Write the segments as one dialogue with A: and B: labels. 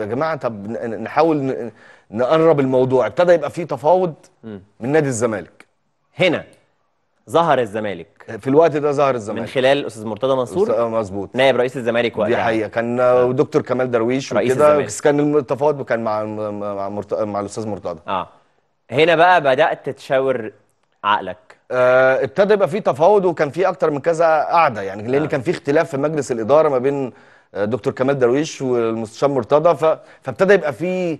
A: يا جماعه طب نحاول نقرب الموضوع ابتدى يبقى في تفاوض
B: من نادي الزمالك هنا ظهر الزمالك في الوقت ده ظهر الزمالك من خلال استاذ مرتضى منصور آه، مظبوط نائب رئيس الزمالك وقتها دي حقيقه كان ودكتور آه. كمال درويش وكده بس
A: كان التفاوض كان مع مع مرت... مع الاستاذ مرتضى
B: اه هنا بقى بدات تشاور عقلك آه ابتدى يبقى في تفاوض وكان في اكتر من كذا قاعده
A: يعني لان آه. كان في اختلاف في مجلس الاداره ما بين دكتور كمال درويش والمستشار مرتضى فابتدى يبقى في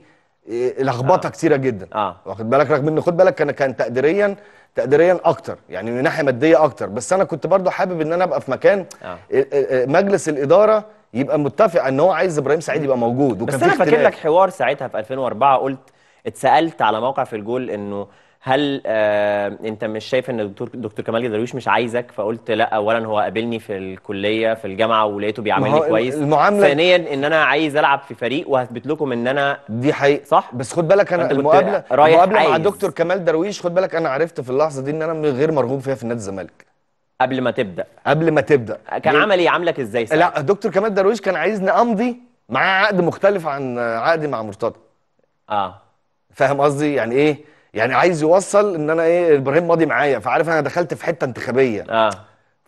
A: آه، لخبطه آه. كتيره جدا آه. واخد بالك رغم ان خد بالك كان كان تقديريا تقديريا اكتر يعني من ناحيه ماديه اكتر بس انا كنت برضو حابب ان انا ابقى في مكان آه. آه،, آه، مجلس الاداره يبقى متفق ان هو عايز ابراهيم سعيد يبقى موجود وكان بس انا فاكر لك
B: حوار ساعتها في 2004 قلت اتسالت على موقع في الجول انه هل آه انت مش شايف ان الدكتور دكتور كمال درويش مش عايزك فقلت لا اولا هو قابلني في الكليه في الجامعه ولقيته بيعاملني كويس ثانيا ان انا عايز العب في فريق وهثبت لكم ان انا دي حقيقه صح بس خد بالك انا المقابله المقابله عايز. مع دكتور
A: كمال درويش خد بالك انا عرفت في اللحظه دي ان انا غير مرغوب فيها في نادي الزمالك
B: قبل ما تبدا
A: قبل ما تبدا كان عمل ايه عاملك ازاي صح؟ لا دكتور كمال درويش كان عايزني امضي معاه عقد مختلف عن عقدي مع مرتضى اه فاهم قصدي يعني ايه يعني عايز يوصل ان انا ايه ابراهيم ماضي معايا فعارف انا دخلت في حته انتخابيه اه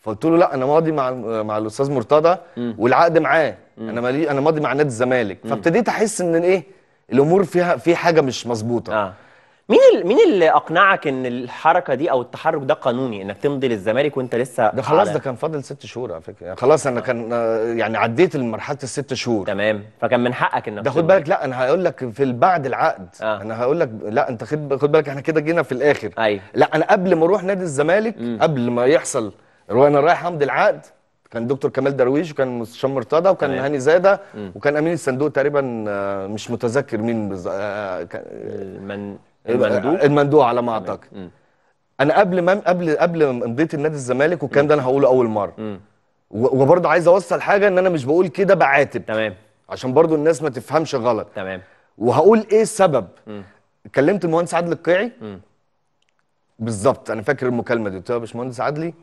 A: فقلت له لا انا ماضي مع مع الاستاذ مرتضى والعقد معاه انا مالي انا ماضي مع نادي الزمالك فابتديت
B: احس ان ايه الامور فيها في حاجه مش مظبوطه آه. مين ال... مين اللي اقنعك ان الحركه دي او التحرك ده قانوني انك تمضي للزمالك وانت لسه ده خلاص ده كان فاضل ست
A: شهور على فكره يعني خلاص
B: انا كان يعني عديت مرحله الست شهور تمام فكان من حقك انك ده خد بالك
A: لا انا هقول لك في بعد العقد آه. انا هقول لك لا انت خد خد بالك احنا كده جينا في الاخر أيوه. لا انا قبل ما اروح نادي الزمالك م. قبل ما يحصل وانا رايح امضي العقد كان دكتور كمال درويش وكان مستشار مرتضى وكان أيه. هاني زاده مم. وكان امين الصندوق تقريبا آه، مش متذكر مين بز... آه، آه، من المندوب آه، المندوب على ما اعتقد انا قبل ما قبل قبل ما مضيت النادي الزمالك والكلام ده انا هقوله اول مره وبرضه عايز اوصل حاجه ان انا مش بقول كده بعاتب تمام عشان برضه الناس ما تفهمش غلط تمام وهقول ايه السبب كلمت المهندس عادل القيعي بالظبط انا فاكر المكالمه دي قلت له يا باشمهندس عادلي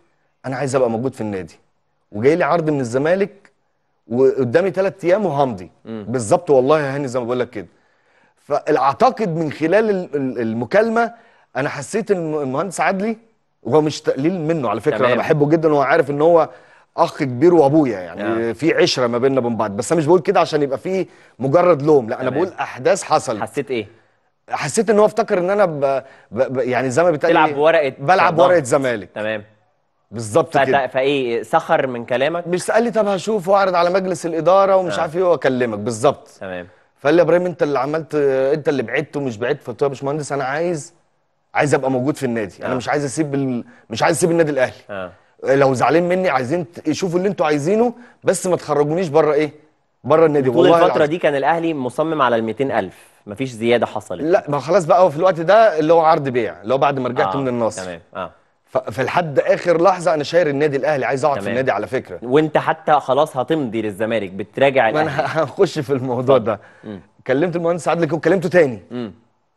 A: انا عايز ابقى موجود في النادي وجاي لي عرض من الزمالك وقدامي ثلاث ايام وهمضي بالظبط والله يا هاني زي ما بقول لك كده فاعتقد من خلال المكالمه انا حسيت ان المهندس عدلي وهو مش تقليل منه على فكره تمام. انا بحبه جدا وهو عارف ان هو اخ كبير وابويا يعني yeah. نعم. في عشره ما بيننا وبين بعض بس انا مش بقول كده عشان يبقى فيه مجرد لوم لا انا بقول احداث حصلت حسيت ايه حسيت ان هو افتكر ان انا ب... ب... ب... يعني
B: زي ما بتقلي... بتلعب إيه، ورقه بلعب ورقه زمالك تمام بالظبط فت... كده فايه سخر من كلامك
A: مش قال لي طب هشوف واعرض على مجلس الاداره ومش آه. عارف ايه واكلمك بالظبط تمام فقال لي يا ابراهيم انت اللي عملت انت اللي بعدت ومش بعدت فقلت له يا باشمهندس انا عايز عايز ابقى موجود في النادي آه. انا مش عايز اسيب ال... مش عايز اسيب النادي الاهلي آه. لو زعلان مني عايزين يشوفوا اللي انتوا عايزينه بس ما تخرجونيش بره ايه بره النادي طول الفتره العزيز.
B: دي كان الاهلي مصمم على ال 200000 مفيش زياده حصلت لا ما خلاص بقى في الوقت ده اللي هو عرض بيع اللي هو
A: بعد ما رجعت آه. من النصر تمام
B: اه في لحد اخر لحظه انا شاير النادي الاهلي عايز اقعد في النادي على فكره وانت حتى خلاص هتمضي للزمالك بتراجع الاهلي انا هخش في الموضوع ده
A: كلمت المهندس عادل وكلمته تاني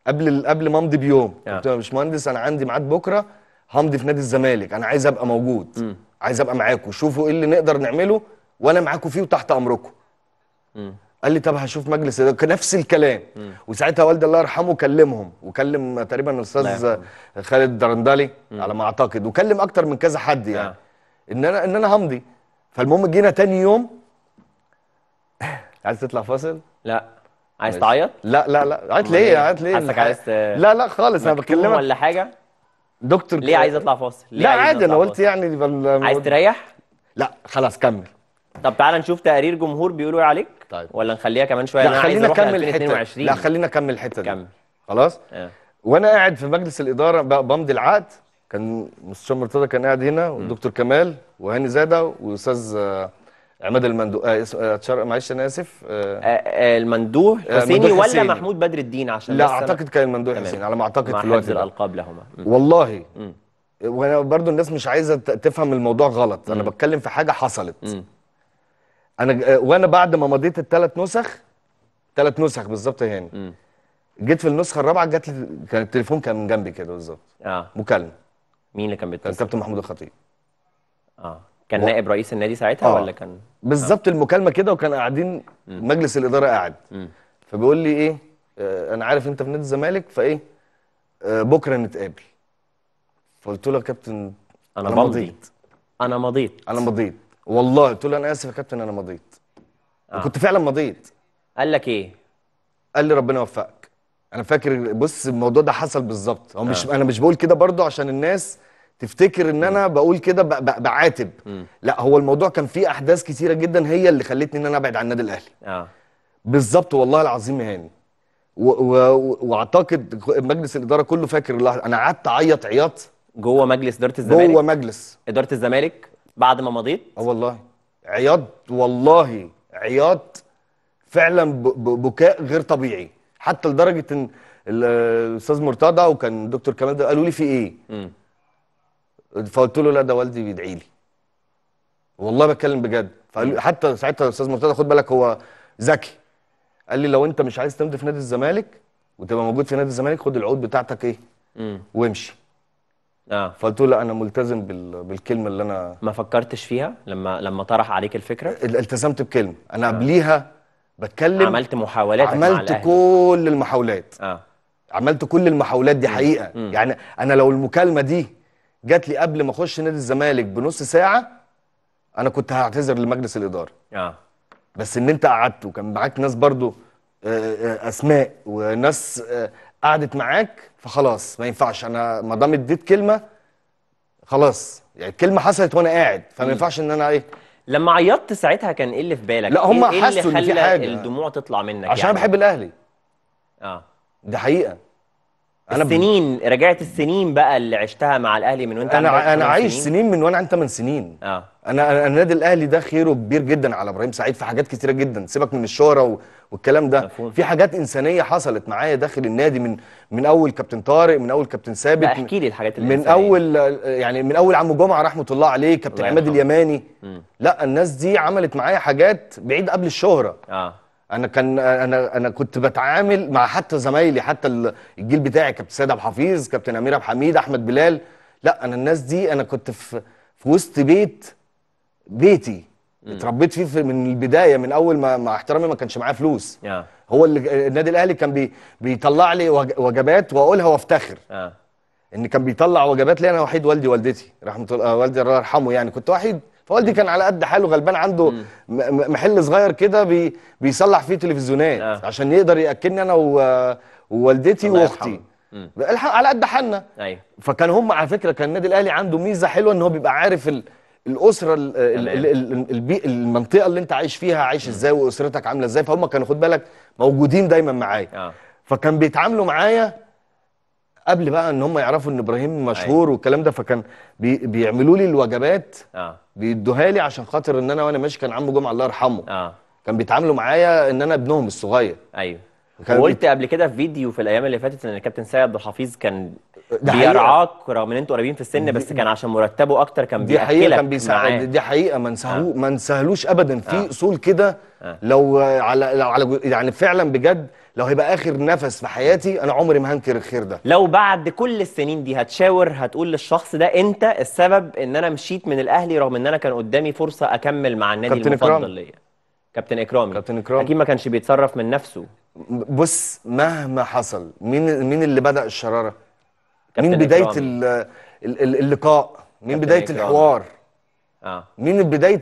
A: قبل قبل ما امضي بيوم آه. قلت له يا باشمهندس انا عندي ميعاد بكره همضي في نادي الزمالك انا عايز ابقى موجود عايز ابقى معاكم شوفوا ايه اللي نقدر نعمله وانا معاكم فيه وتحت امركم قال لي طب هشوف مجلس اداره نفس الكلام مم. وساعتها والدي الله يرحمه كلمهم وكلم تقريبا الاستاذ خالد درندلي على ما اعتقد وكلم اكتر من كذا حد يعني آه. ان انا ان انا همضي فالمهم جينا تاني يوم
B: عايز تطلع فاصل لا عايز تعيط لا لا لا عيط ليه إيه؟ عيط ليه حاسك عايز لا لا خالص انا بكلمك ولا حاجه
A: دكتور ليه عايز اطلع فاصل ليه لا عادي انا قلت
B: يعني عايز تريح لا خلاص كمل طب تعال نشوف تقارير جمهور بيقولوا ايه عليك طيب ولا نخليها كمان شويه لا خلينا نكمل الحته لا خلينا نكمل الحته دي كمل خلاص اه. وانا قاعد في مجلس الاداره
A: بمضي العقد كان مستشار مرتضى كان قاعد هنا والدكتور كمال وهاني زاده واستاذ آه، عماد المندوب آه, آه، معلش انا اسف آه آه, آه، المندوب حسيني ولا حسيني. محمود
B: بدر الدين عشان لا اعتقد كان
A: المندوح حسيني على ما اعتقد في الوقت الالقاب لهما والله وانا برضو الناس مش عايزه تفهم الموضوع غلط انا بتكلم في حاجه حصلت انا آه، وانا بعد ما مضيت الثلاث نسخ ثلاث نسخ بالظبط يا جيت في النسخه الرابعه جت لي كان التليفون كان جنبي كده بالظبط
B: اه مكالمه مين اللي كان بيتصل؟ كابتن محمود الخطيب اه كان و... نائب رئيس النادي ساعتها آه. ولا كان
A: بالظبط آه. المكالمه كده وكان قاعدين مجلس الاداره قاعد م. فبيقول لي ايه آه انا عارف انت في نادي الزمالك فايه آه بكره نتقابل فقلت له يا كابتن انا, أنا مضيت انا مضيت انا مضيت والله قلت له انا اسف يا كابتن انا مضيت آه. وكنت فعلا مضيت قال لك ايه قال لي ربنا يوفقك انا فاكر بص الموضوع ده حصل بالظبط هو آه. مش انا مش بقول كده برضه عشان الناس تفتكر ان انا بقول كده بعاتب لا هو الموضوع كان فيه احداث كثيره جدا هي اللي خلتني ان انا ابعد عن النادي الاهلي اه بالظبط والله العظيم هاني واعتقد مجلس الاداره كله فاكر اللحظه انا قعدت اعيط عياط جوه مجلس اداره الزمالك جوه مجلس اداره الزمالك بعد ما مضيت اه والله عياض والله عياض فعلا بكاء غير طبيعي حتى لدرجه ان الاستاذ مرتضى وكان الدكتور كمال ده قالوا لي في ايه فقلت له لا ده والدي بيدعي لي والله بتكلم بجد فقال حتى ساعتها الاستاذ مرتضى خد بالك هو ذكي قال لي لو انت مش عايز تمضي في نادي الزمالك وتبقى موجود في نادي الزمالك خد العقود بتاعتك ايه وامشي
B: اه فقلت له انا ملتزم بال... بالكلمه اللي انا ما فكرتش فيها لما لما طرح عليك الفكره التزمت بكلمه انا آه. قبليها بتكلم عملت محاولات عملت مع
A: كل المحاولات اه عملت كل المحاولات دي حقيقه مم. يعني انا لو المكالمه دي جات لي قبل ما اخش نادي الزمالك بنص ساعه انا كنت هعتذر لمجلس الاداره اه بس ان انت قعدت وكان معاك ناس برضو آه، آه، اسماء وناس آه، قعدت معاك فخلاص ما ينفعش انا ما دام اديت كلمه خلاص يعني الكلمه حصلت وانا قاعد فما ينفعش ان انا ايه
B: لما عيطت ساعتها كان ايه اللي في بالك؟ لا هم إيه, إيه حسوا ان في حاجه الدموع تطلع منك عشان يعني. انا بحب الاهلي اه ده حقيقه أنا السنين ب... رجعت السنين بقى اللي عشتها مع الاهلي من وانت انا انا عايش سنين, سنين
A: من وانا عندي 8 سنين اه انا انا النادي الاهلي ده خيره كبير جدا على ابراهيم سعيد في حاجات كتيره جدا سيبك من الشهره و... والكلام ده مفهوم. في حاجات انسانيه حصلت معايا داخل النادي من من اول كابتن طارق من اول كابتن ثابت احكي لي الحاجات اللي من اول يعني من اول عم جمعه رحمه الله عليه كابتن عماد اليماني م. لا الناس دي عملت معايا حاجات بعيد قبل الشهره اه انا كان انا انا كنت بتعامل مع حتى زمايلي حتى الجيل بتاعي كابتن سيد ابو حفيظ كابتن امير ابو حميد احمد بلال لا انا الناس دي انا كنت في في وسط بيت بيتي اتربيت فيه من البدايه من اول ما مع احترامي ما كانش معايا فلوس yeah. هو اللي النادي الاهلي كان بي بيطلع لي وجبات واقولها وافتخر yeah. ان كان بيطلع وجبات لي انا وحيد والدي والدتي رحمه الله والدي الله يرحمه يعني كنت وحيد فوالدي كان على قد حاله غلبان عنده mm. محل صغير كده بي بيصلح فيه تلفزيونات yeah. عشان يقدر ياكلني انا ووالدتي واختي على قد حالنا أيوه. فكان هم على فكره كان النادي الاهلي عنده ميزه حلوه ان هو بيبقى عارف ال... الاسره المنطقه اللي انت عايش فيها عايش ازاي واسرتك عامله ازاي فهم كانوا خد بالك موجودين دايما معايا آه. فكان بيتعاملوا معايا قبل بقى ان هم يعرفوا ان ابراهيم مشهور أيه. والكلام ده فكان بي بيعملوا لي الوجبات اه بيدوها لي عشان
B: خاطر ان انا وانا ماشي كان عمو جمعه الله يرحمه اه كان بيتعاملوا معايا ان انا ابنهم الصغير ايوه وقلت قبل كده في فيديو في الايام اللي فاتت ان الكابتن سيد عبد الحفيظ كان ده بيرعاك رغم ان انتوا قريبين في السن بس كان عشان مرتبه اكتر كان دي حقيقه كان بيساعد دي حقيقه ما
A: نسهلو آه. ما نسهلوش ابدا في آه.
B: اصول كده
A: آه. لو على لو على يعني فعلا بجد لو هيبقى اخر نفس في حياتي انا عمري ما هنكر الخير ده
B: لو بعد كل السنين دي هتشاور هتقول للشخص ده انت السبب ان انا مشيت من الاهلي رغم ان انا كان قدامي فرصه اكمل مع النادي المفضل ليا كابتن اكرامي كابتن اكرامي اكيد ما كانش بيتصرف من نفسه
A: بص مهما حصل مين مين اللي بدا الشراره من بدايه اللقاء من بدايه إكرامي. الحوار اه من بدايه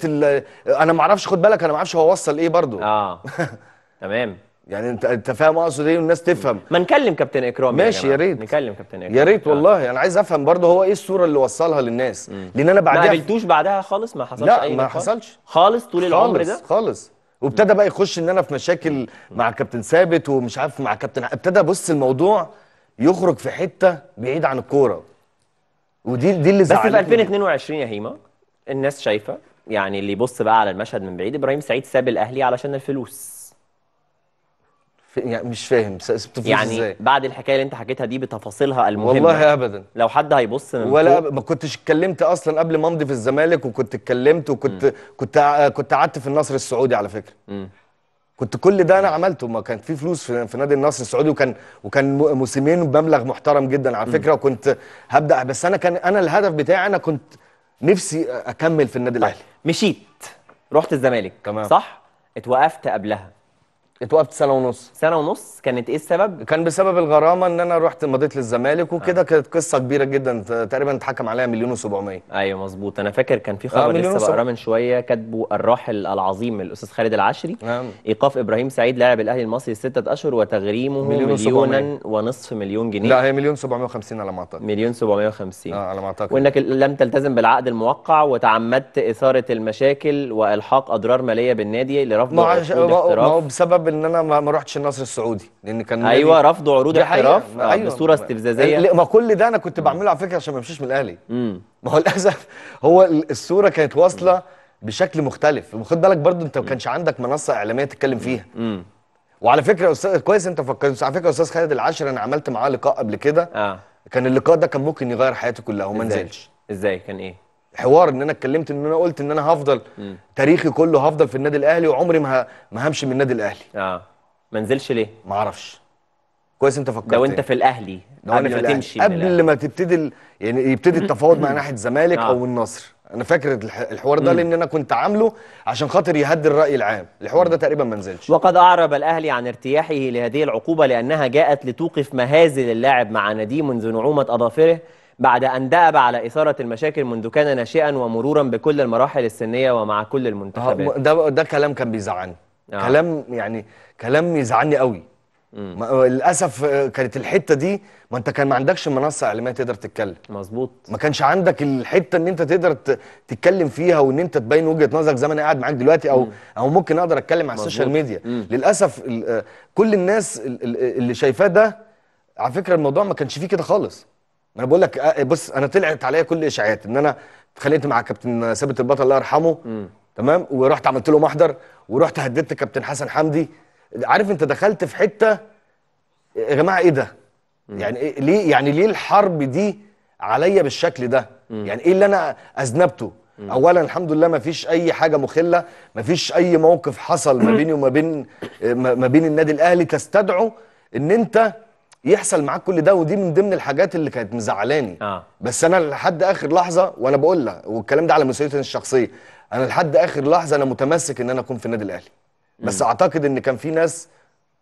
A: انا ما اعرفش خد بالك انا ما اعرفش هو وصل ايه برضو اه تمام يعني انت
B: انت فاهم اقصد ايه والناس تفهم ما نكلم كابتن اكرام ماشي يا, ريت نكلم كابتن اكرام يا ريت آه.
A: والله انا عايز افهم برضه هو ايه الصوره اللي وصلها للناس مم. لان انا بعدها ما قابلتوش
B: بعدها خالص ما حصلش لا اي ما حصلش
A: خالص طول خالص العمر ده خالص وابتدى بقى يخش ان انا في مشاكل مع كابتن ثابت ومش عارف مع كابتن ابتدى بص الموضوع يخرج في حته بعيد عن الكوره ودي دي اللي بس في
B: 2022 يا هيما الناس شايفه يعني اللي يبص بقى على المشهد من بعيد ابراهيم سعيد ساب الاهلي علشان الفلوس يعني مش فاهم سبت فلوس يعني بعد الحكايه اللي انت حكيتها دي بتفاصيلها المهمه والله ابدا لو حد هيبص من ولا فوق.
A: ما كنتش اتكلمت اصلا قبل ما امضي في الزمالك وكنت اتكلمت وكنت م. كنت كنت قعدت في النصر السعودي على فكره م. كنت كل ده انا عملته ما كان في فلوس في, نادي النصر السعودي وكان وكان موسمين بمبلغ محترم جدا على فكره م. وكنت هبدا بس انا كان انا الهدف بتاعي انا كنت نفسي اكمل في النادي الاهلي طيب، مشيت رحت الزمالك تمام صح اتوقفت قبلها اتوقفت سنه ونص سنه ونص كانت ايه السبب كان بسبب الغرامه ان انا رحت مضيت للزمالك آه. وكده آه. كانت قصه كبيره
B: جدا تقريبا اتحكم عليها مليون و700 ايوه مظبوط انا فاكر كان في آه، خبر آه لسه بقراه من شويه كاتبه الراحل العظيم الأستاذ خالد العشري آه. ايقاف ابراهيم سعيد لاعب الاهلي المصري لستة اشهر وتغريمه مليون مليونا ونصف مليون جنيه لا هي مليون 750 على ما اعتقد مليون 750 اه على ما اعتقد وانك لم تلتزم بالعقد الموقع وتعمدت اثاره المشاكل والحاق اضرار ماليه بالنادي لرفض عقود ما هو
A: بسبب ان انا ما رحتش النصر السعودي لان كان ايوه رفضوا عروض احتراف آه، أيوة. بصوره استفزازيه ما كل ده انا كنت بعمله على فكره عشان ما امشيش من الاهلي
B: ما هو للاسف
A: هو الصوره كانت واصله بشكل مختلف وخد بالك برضو انت ما كانش عندك منصه اعلاميه تتكلم فيها مم. وعلى فكره استاذ كويس انت فكرت على فكره استاذ خالد العشر انا عملت معاه لقاء قبل كده آه. كان اللقاء ده كان ممكن يغير حياته كلها وما نزلش
B: ازاي كان ايه
A: حوار ان انا اتكلمت ان انا قلت ان انا هفضل م. تاريخي كله هفضل في النادي الاهلي وعمري ما ما همشي من النادي الاهلي
B: اه ما نزلش ليه ما اعرفش كويس انت فكرت لو انت في الاهلي قبل ما تمشي قبل
A: ما تبتدي يعني يبتدي التفاوض مع ناحيه الزمالك آه. او النصر انا فاكر الحوار ده لان انا كنت عامله عشان خاطر يهدي الراي العام الحوار ده تقريبا ما
B: نزلش وقد اعرب الاهلي عن ارتياحه لهذه العقوبه لانها جاءت لتوقف مهازل اللاعب مع ناديه منذ نعومه اظافره بعد أن دأب على إثارة المشاكل منذ كان ناشئا ومرورا بكل المراحل السنية ومع كل المنتخبات آه، ده, ده كلام كان بيزعلني آه. كلام يعني كلام يزعلني قوي
A: آه، للاسف آه، كانت الحته دي ما انت كان ما عندكش منصه اعلاميه تقدر تتكلم مظبوط ما كانش عندك الحته ان انت تقدر تتكلم فيها وان انت تبين وجهه نظرك زي ما انا قاعد معاك دلوقتي او مم. او ممكن اقدر اتكلم على السوشيال ميديا مم. للاسف كل الناس اللي شايفاه ده على فكره الموضوع ما كانش فيه كده خالص انا بقول لك آه، بص انا طلعت عليا كل الاشاعات ان انا اتخانقت مع كابتن ثابت البطل الله يرحمه تمام ورحت عملت له محضر ورحت هددت كابتن حسن حمدي عارف انت دخلت في حته يا جماعه ايه ده؟ مم. يعني إيه ليه يعني ليه الحرب دي عليا بالشكل ده؟ مم. يعني ايه اللي انا اذنبته؟ اولا الحمد لله ما فيش اي حاجه مخله ما فيش اي موقف حصل ما بيني وما بين آه، ما بين النادي الاهلي تستدعو ان انت يحصل معاك كل ده ودي من ضمن الحاجات اللي كانت مزعلاني آه. بس انا لحد اخر لحظه وانا بقول لها والكلام ده على مسؤوليتي الشخصيه انا لحد اخر لحظه انا متمسك ان انا اكون في النادي الاهلي بس اعتقد ان كان في ناس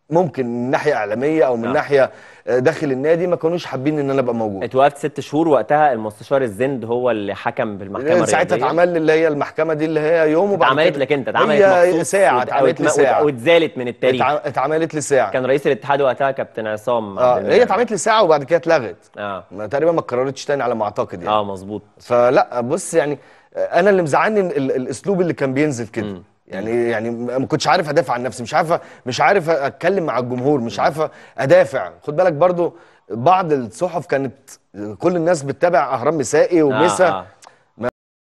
A: ممكن
B: من ناحيه اعلاميه او من آه. ناحيه آه، داخل النادي ما كانوش حابين ان انا ابقى موجود اتوقفت ست شهور وقتها المستشار الزند هو اللي حكم بالمحكمه الرياضيه ساعتها اتعمل اللي هي المحكمه دي اللي هي يوم وبعد اتعملت لك انت اتعملت هي ساعه اتعملت لي ساعه واتزالت من التاريخ اتعملت لي ساعه كان رئيس الاتحاد وقتها كابتن عصام اه هي
A: اتعملت لي ساعه وبعد كده اتلغت اه تقريبا ما اتكررتش تاني على ما اعتقد يعني اه مظبوط فلا بص يعني آه، انا اللي مزعلني الاسلوب اللي كان بينزل كده يعني يعني ما كنتش عارف ادافع عن نفسي مش عارف مش عارف اتكلم مع الجمهور مش عارف ادافع خد بالك برضو بعض الصحف كانت كل الناس بتتابع اهرام مسائي وميسا آه آه.